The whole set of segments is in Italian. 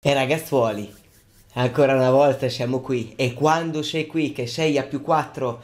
E ragazzuoli, ancora una volta siamo qui e quando sei qui che sei a più 4,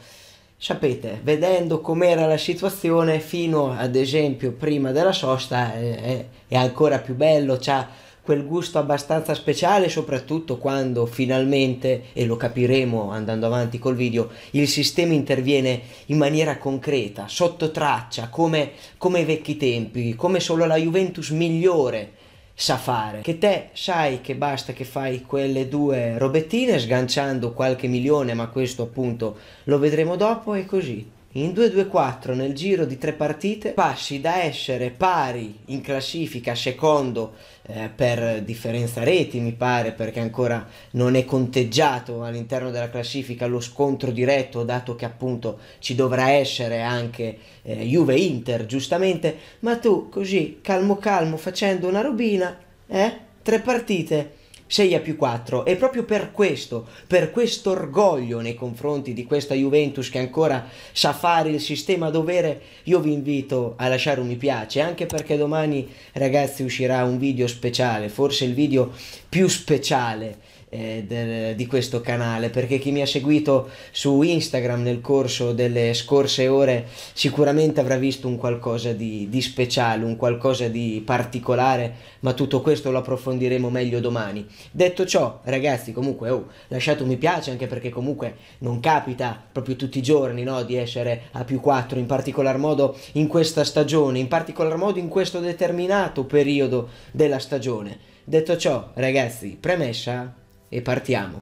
sapete, vedendo com'era la situazione fino ad esempio prima della sosta è, è ancora più bello, ha quel gusto abbastanza speciale soprattutto quando finalmente, e lo capiremo andando avanti col video, il sistema interviene in maniera concreta, sotto traccia, come, come ai vecchi tempi, come solo la Juventus migliore sa fare, che te sai che basta che fai quelle due robettine sganciando qualche milione, ma questo appunto lo vedremo dopo e così in 2-2-4 nel giro di tre partite passi da essere pari in classifica secondo eh, per differenza reti mi pare perché ancora non è conteggiato all'interno della classifica lo scontro diretto dato che appunto ci dovrà essere anche eh, Juve-Inter giustamente ma tu così calmo calmo facendo una robina eh? tre partite 6 a più 4 e proprio per questo, per questo orgoglio nei confronti di questa Juventus che ancora sa fare il sistema dovere, io vi invito a lasciare un mi piace, anche perché domani ragazzi uscirà un video speciale, forse il video più speciale eh, del, di questo canale perché chi mi ha seguito su Instagram nel corso delle scorse ore sicuramente avrà visto un qualcosa di, di speciale, un qualcosa di particolare, ma tutto questo lo approfondiremo meglio domani. Detto ciò, ragazzi, comunque oh, lasciate un mi piace anche perché comunque non capita proprio tutti i giorni no, di essere a più 4, in particolar modo in questa stagione, in particolar modo in questo determinato periodo della stagione. Detto ciò, ragazzi, premessa e partiamo.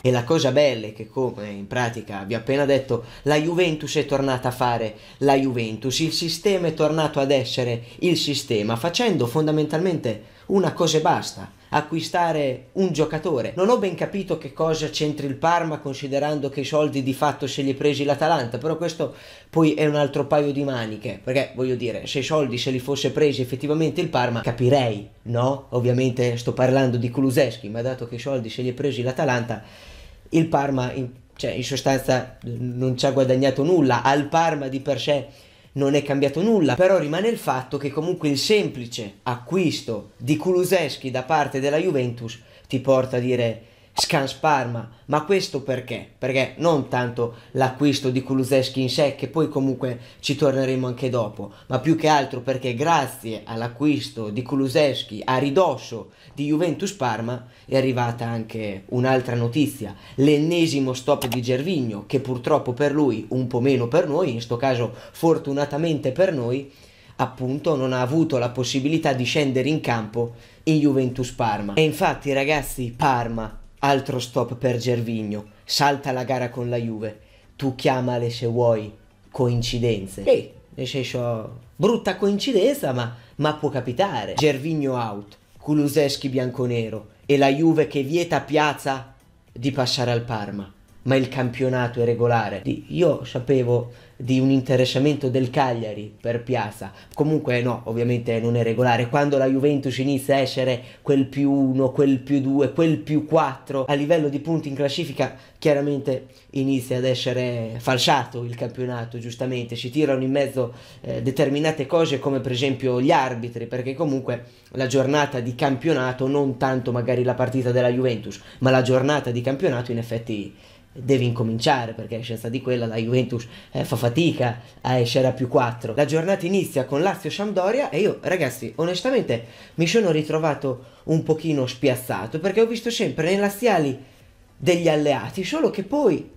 E la cosa bella è che come in pratica vi ho appena detto, la Juventus è tornata a fare la Juventus, il sistema è tornato ad essere il sistema, facendo fondamentalmente una cosa e basta, acquistare un giocatore. Non ho ben capito che cosa c'entri il Parma considerando che i soldi di fatto se li ha presi l'Atalanta, però questo poi è un altro paio di maniche, perché voglio dire, se i soldi se li fosse presi effettivamente il Parma capirei, no? Ovviamente sto parlando di Kuluseschi, ma dato che i soldi se li ha presi l'Atalanta, il Parma in, cioè, in sostanza mm, non ci ha guadagnato nulla, al Parma di per sé non è cambiato nulla, però rimane il fatto che comunque il semplice acquisto di Kuluseschi da parte della Juventus ti porta a dire Scans Parma. Ma questo perché? Perché non tanto l'acquisto di Kuluseschi in sé, che poi comunque ci torneremo anche dopo, ma più che altro perché grazie all'acquisto di Kuluseschi a ridosso di Juventus Parma è arrivata anche un'altra notizia, l'ennesimo stop di Gervigno, che purtroppo per lui, un po' meno per noi, in sto caso fortunatamente per noi, appunto non ha avuto la possibilità di scendere in campo in Juventus Parma. E infatti ragazzi Parma Altro stop per Gervigno, salta la gara con la Juve. Tu chiamale se vuoi coincidenze. Ehi, nel senso, brutta coincidenza, ma, ma può capitare. Gervigno out, Kuluseschi bianconero e la Juve che vieta Piazza di passare al Parma ma il campionato è regolare. Io sapevo di un interessamento del Cagliari per Piazza. Comunque no, ovviamente non è regolare. Quando la Juventus inizia a essere quel più uno, quel più due, quel più quattro, a livello di punti in classifica, chiaramente inizia ad essere falsato il campionato, giustamente. Si tirano in mezzo eh, determinate cose come per esempio gli arbitri, perché comunque la giornata di campionato, non tanto magari la partita della Juventus, ma la giornata di campionato in effetti devi incominciare perché senza di quella la Juventus eh, fa fatica a escere a più 4. La giornata inizia con Lazio-Sampdoria e io ragazzi onestamente mi sono ritrovato un pochino spiazzato perché ho visto sempre nella Stiali degli alleati, solo che poi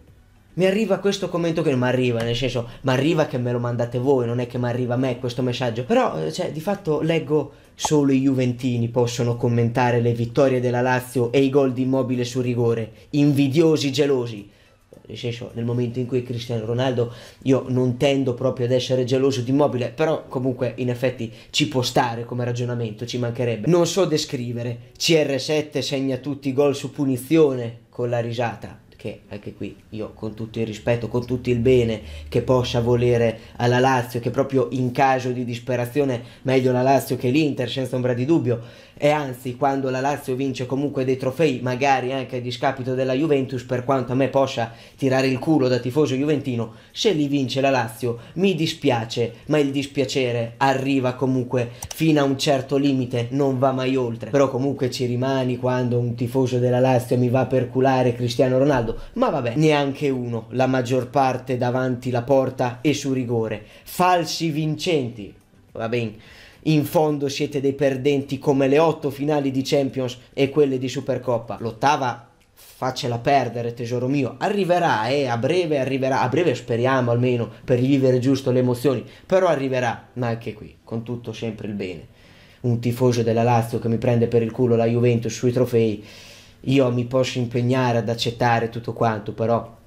mi arriva questo commento che non mi arriva, nel senso, mi arriva che me lo mandate voi, non è che mi arriva a me questo messaggio. Però, eh, cioè, di fatto leggo solo i Juventini possono commentare le vittorie della Lazio e i gol di Immobile su rigore, invidiosi, gelosi. Nel senso, nel momento in cui Cristiano Ronaldo, io non tendo proprio ad essere geloso di Immobile, però comunque in effetti ci può stare come ragionamento, ci mancherebbe. Non so descrivere, CR7 segna tutti i gol su punizione con la risata che anche qui io con tutto il rispetto, con tutto il bene che possa volere alla Lazio, che proprio in caso di disperazione meglio la Lazio che l'Inter, senza ombra di dubbio, e anzi quando la Lazio vince comunque dei trofei magari anche a discapito della Juventus per quanto a me possa tirare il culo da tifoso juventino se li vince la Lazio mi dispiace ma il dispiacere arriva comunque fino a un certo limite non va mai oltre però comunque ci rimani quando un tifoso della Lazio mi va per culare Cristiano Ronaldo ma vabbè neanche uno la maggior parte davanti la porta e su rigore falsi vincenti va bene in fondo siete dei perdenti come le otto finali di Champions e quelle di Supercoppa. L'ottava faccela perdere tesoro mio arriverà eh, a breve arriverà a breve speriamo almeno per vivere giusto le emozioni però arriverà ma anche qui con tutto sempre il bene un tifoso della Lazio che mi prende per il culo la Juventus sui trofei io mi posso impegnare ad accettare tutto quanto però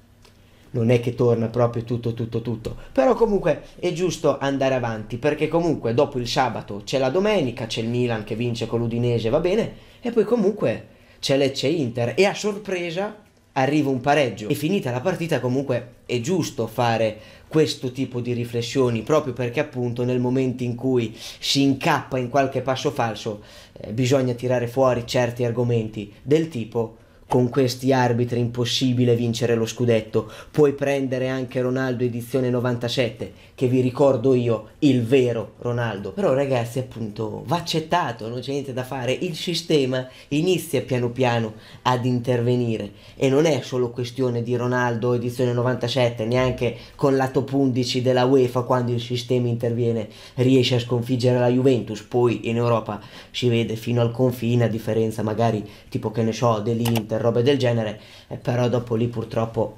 non è che torna proprio tutto, tutto, tutto. Però comunque è giusto andare avanti, perché comunque dopo il sabato c'è la domenica, c'è il Milan che vince con l'Udinese, va bene, e poi comunque c'è Lecce Inter e a sorpresa arriva un pareggio. E finita la partita comunque è giusto fare questo tipo di riflessioni, proprio perché appunto nel momento in cui si incappa in qualche passo falso eh, bisogna tirare fuori certi argomenti del tipo con questi arbitri è impossibile vincere lo scudetto. Puoi prendere anche Ronaldo edizione 97, che vi ricordo io, il vero Ronaldo. Però ragazzi, appunto, va accettato, non c'è niente da fare. Il sistema inizia piano piano ad intervenire e non è solo questione di Ronaldo edizione 97, neanche con la top 11 della UEFA quando il sistema interviene riesce a sconfiggere la Juventus. Poi in Europa si vede fino al confine, a differenza magari tipo che ne so dell'Inter per robe del genere, eh, però dopo lì purtroppo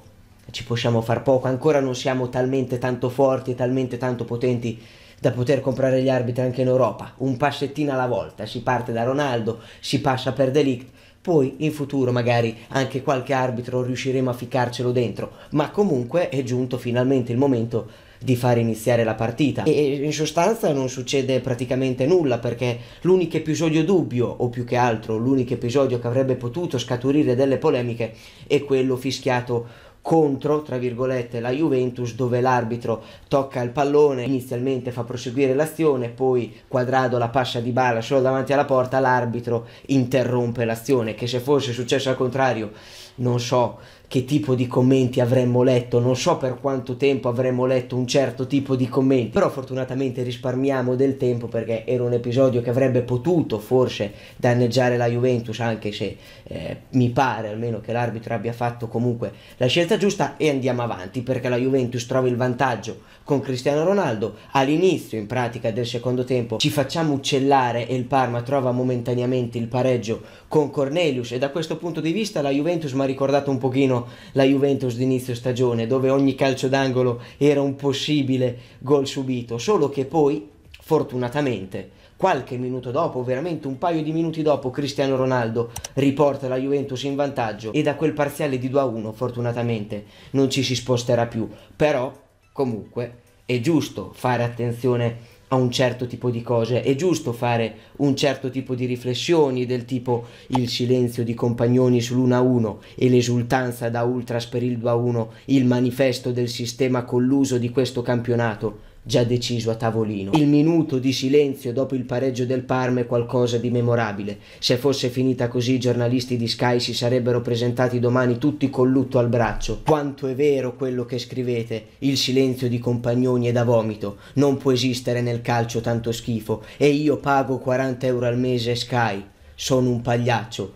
ci possiamo far poco, ancora non siamo talmente tanto forti, talmente tanto potenti da poter comprare gli arbitri anche in Europa, un passettino alla volta, si parte da Ronaldo, si passa per Delict, poi in futuro magari anche qualche arbitro riusciremo a ficcarcelo dentro, ma comunque è giunto finalmente il momento di far iniziare la partita e in sostanza non succede praticamente nulla perché l'unico episodio dubbio o più che altro l'unico episodio che avrebbe potuto scaturire delle polemiche è quello fischiato contro, tra virgolette, la Juventus dove l'arbitro tocca il pallone, inizialmente fa proseguire l'azione, poi Quadrado la pascia di bala solo davanti alla porta, l'arbitro interrompe l'azione, che se fosse successo al contrario, non so che tipo di commenti avremmo letto, non so per quanto tempo avremmo letto un certo tipo di commenti, però fortunatamente risparmiamo del tempo perché era un episodio che avrebbe potuto forse danneggiare la Juventus, anche se eh, mi pare almeno che l'arbitro abbia fatto comunque la scelta giusta e andiamo avanti perché la Juventus trova il vantaggio con Cristiano Ronaldo, all'inizio in pratica del secondo tempo ci facciamo uccellare e il Parma trova momentaneamente il pareggio con Cornelius e da questo punto di vista la Juventus mi ha ricordato un pochino la Juventus d'inizio stagione, dove ogni calcio d'angolo era un possibile gol subito, solo che poi, fortunatamente, qualche minuto dopo, veramente un paio di minuti dopo, Cristiano Ronaldo riporta la Juventus in vantaggio e da quel parziale di 2-1 fortunatamente non ci si sposterà più. Però, comunque, è giusto fare attenzione a un certo tipo di cose, è giusto fare un certo tipo di riflessioni del tipo il silenzio di compagnoni sull'1-1 e l'esultanza da ultras per il 2-1, il manifesto del sistema colluso di questo campionato, già deciso a tavolino. Il minuto di silenzio dopo il pareggio del Parma è qualcosa di memorabile. Se fosse finita così i giornalisti di Sky si sarebbero presentati domani tutti col lutto al braccio. Quanto è vero quello che scrivete, il silenzio di compagnoni è da vomito, non può esistere nel calcio tanto schifo e io pago 40 euro al mese Sky. Sono un pagliaccio,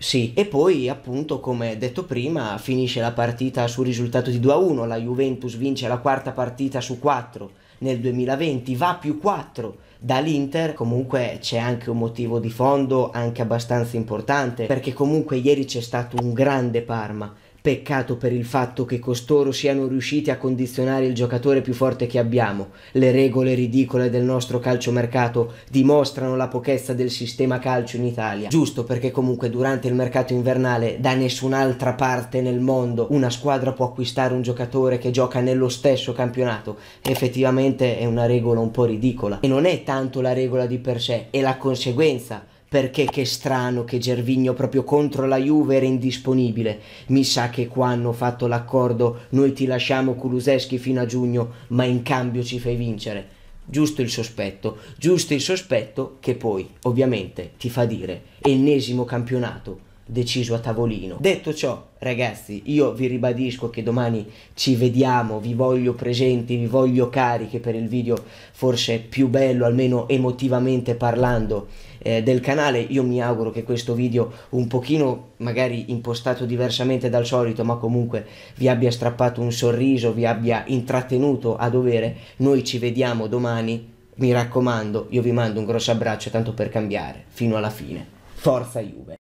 sì, e poi appunto come detto prima finisce la partita sul risultato di 2-1, la Juventus vince la quarta partita su 4 nel 2020, va più 4 dall'Inter, comunque c'è anche un motivo di fondo anche abbastanza importante, perché comunque ieri c'è stato un grande Parma Peccato per il fatto che costoro siano riusciti a condizionare il giocatore più forte che abbiamo. Le regole ridicole del nostro calciomercato dimostrano la pochezza del sistema calcio in Italia. Giusto perché comunque durante il mercato invernale da nessun'altra parte nel mondo una squadra può acquistare un giocatore che gioca nello stesso campionato. Effettivamente è una regola un po' ridicola e non è tanto la regola di per sé, è la conseguenza perché che strano che Gervigno proprio contro la Juve era indisponibile. Mi sa che qua hanno fatto l'accordo, noi ti lasciamo Kuluseschi fino a giugno, ma in cambio ci fai vincere. Giusto il sospetto, giusto il sospetto che poi, ovviamente, ti fa dire ennesimo campionato deciso a tavolino. Detto ciò, ragazzi, io vi ribadisco che domani ci vediamo, vi voglio presenti, vi voglio cariche per il video forse più bello, almeno emotivamente parlando, eh, del canale. Io mi auguro che questo video, un pochino magari impostato diversamente dal solito, ma comunque vi abbia strappato un sorriso, vi abbia intrattenuto a dovere. Noi ci vediamo domani. Mi raccomando, io vi mando un grosso abbraccio tanto per cambiare, fino alla fine. Forza Juve!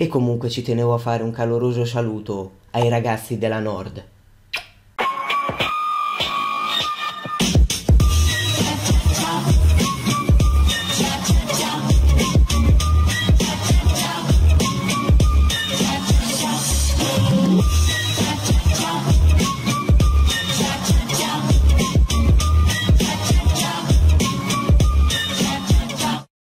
e comunque ci tenevo a fare un caloroso saluto ai ragazzi della Nord.